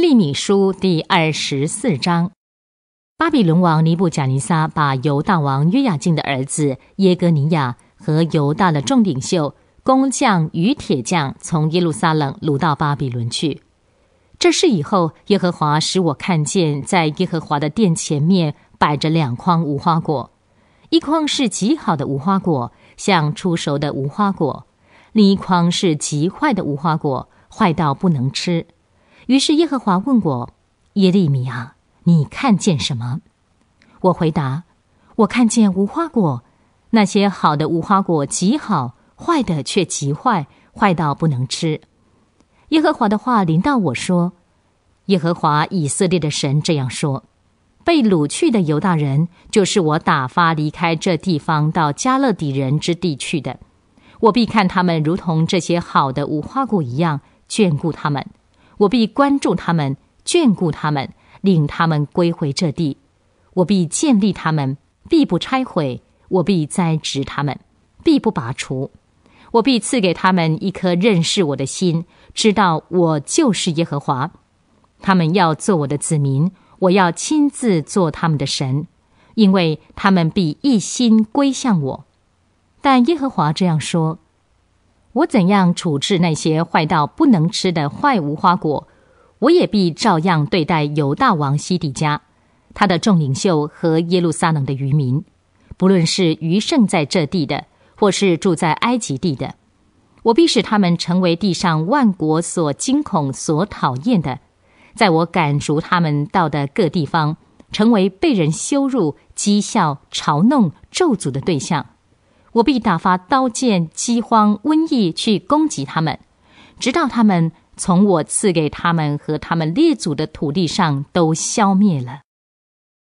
《利米书》第二十四章：巴比伦王尼布贾尼撒把犹大王约雅敬的儿子耶格尼亚和犹大的众领袖、工匠与铁匠从耶路撒冷掳到巴比伦去。这事以后，耶和华使我看见，在耶和华的殿前面摆着两筐无花果，一筐是极好的无花果，像出熟的无花果；另一筐是极坏的无花果，坏到不能吃。于是耶和华问我：“耶利米啊，你看见什么？”我回答：“我看见无花果，那些好的无花果极好，坏的却极坏，坏到不能吃。”耶和华的话临到我说：“耶和华以色列的神这样说：被掳去的犹大人，就是我打发离开这地方到加勒底人之地去的，我必看他们如同这些好的无花果一样，眷顾他们。”我必关注他们，眷顾他们，领他们归回这地；我必建立他们，必不拆毁；我必栽植他们，必不拔除；我必赐给他们一颗认识我的心，知道我就是耶和华。他们要做我的子民，我要亲自做他们的神，因为他们必一心归向我。但耶和华这样说。我怎样处置那些坏到不能吃的坏无花果，我也必照样对待犹大王西底家，他的众领袖和耶路撒冷的渔民，不论是余剩在这地的，或是住在埃及地的，我必使他们成为地上万国所惊恐、所讨厌的，在我赶逐他们到的各地方，成为被人羞辱、讥笑、嘲弄、咒诅的对象。我必打发刀剑、饥荒、瘟疫去攻击他们，直到他们从我赐给他们和他们列祖的土地上都消灭了。